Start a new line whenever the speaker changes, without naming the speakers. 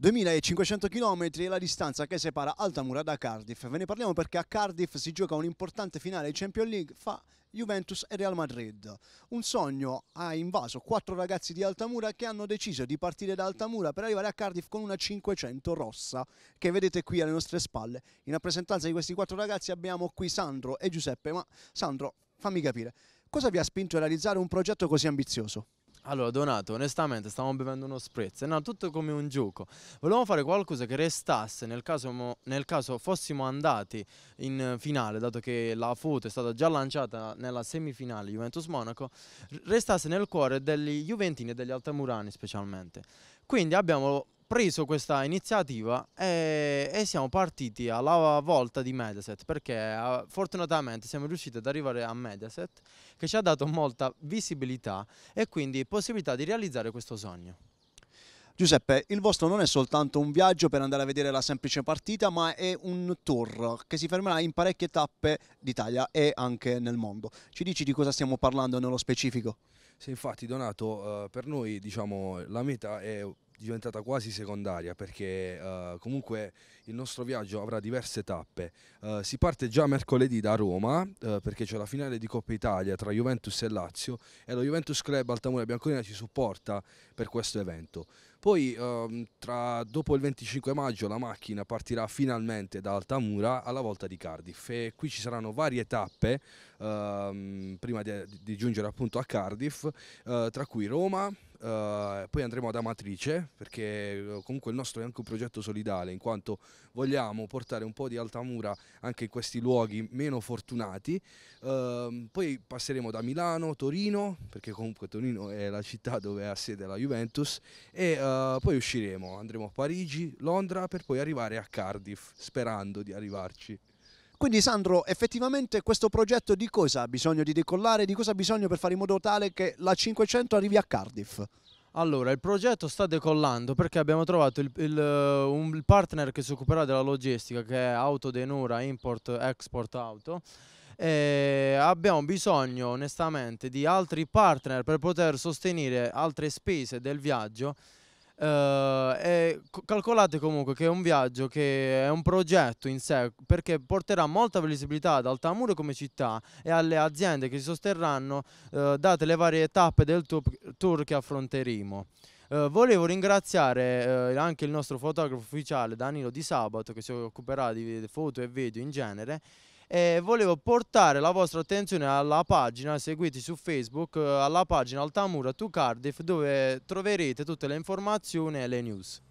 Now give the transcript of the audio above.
2500 km è la distanza che separa Altamura da Cardiff. Ve ne parliamo perché a Cardiff si gioca un'importante finale di Champions League fra Juventus e Real Madrid. Un sogno ha invaso quattro ragazzi di Altamura che hanno deciso di partire da Altamura per arrivare a Cardiff con una 500 rossa che vedete qui alle nostre spalle. In rappresentanza di questi quattro ragazzi abbiamo qui Sandro e Giuseppe, ma Sandro fammi capire, cosa vi ha spinto a realizzare un progetto così ambizioso?
Allora, Donato, onestamente stavamo bevendo uno spritz, no, tutto come un gioco. Volevamo fare qualcosa che restasse nel caso, nel caso fossimo andati in finale, dato che la foto è stata già lanciata nella semifinale Juventus-Monaco, restasse nel cuore degli Juventini e degli Altamurani specialmente. Quindi abbiamo preso questa iniziativa e, e, siamo partiti alla volta di Mediaset perché fortunatamente siamo riusciti ad arrivare a Mediaset che ci ha dato molta visibilità e quindi possibilità di realizzare questo sogno.
Giuseppe, il vostro non è soltanto un viaggio per andare a vedere la semplice partita, ma è un tour che si fermerà in parecchie tappe d'Italia e anche nel mondo. Ci dici di cosa stiamo parlando nello specifico?
Sì, infatti Donato, eh, per noi diciamo, la meta è diventata quasi secondaria perché uh, comunque il nostro viaggio avrà diverse tappe. Uh, si parte già mercoledì da Roma uh, perché c'è la finale di Coppa Italia tra Juventus e Lazio e lo Juventus Club Altamura Bianconina ci supporta per questo evento. Poi ehm, tra, dopo il 25 maggio la macchina partirà finalmente da Altamura alla volta di Cardiff e qui ci saranno varie tappe ehm, prima di, di, giungere appunto a Cardiff tra cui Roma, Uh, poi andremo ad Amatrice perché eh, comunque il nostro è anche un progetto solidale in quanto vogliamo portare un po' di Altamura anche in questi luoghi meno fortunati. Uh, poi passeremo da Milano, Torino perché comunque Torino è la città dove ha sede la Juventus e uh, poi usciremo, andremo a
Parigi, Londra per poi arrivare a Cardiff sperando di arrivarci. Quindi Sandro, effettivamente questo progetto di cosa ha bisogno di decollare, di cosa ha bisogno per fare in modo tale che la 500 arrivi a Cardiff?
Allora, il progetto sta decollando perché abbiamo trovato il, il, eh, un partner che si occuperà della logistica, che è Auto Denura Import Export Auto. E abbiamo bisogno onestamente di altri partner per poter sostenere altre spese del viaggio Uh, e calcolate comunque che è un viaggio che è un progetto in sé perché porterà molta visibilità ad Altamuro come città e alle aziende che si sosterranno uh, date le varie tappe del tour che affronteremo. Uh, volevo ringraziare uh, anche il nostro fotografo ufficiale Danilo Di Sabato che si occuperà di foto e video in genere e volevo portare la vostra attenzione alla pagina, seguiti su Facebook, eh, alla pagina Altamura to Cardiff dove troverete tutte le informazioni e le news.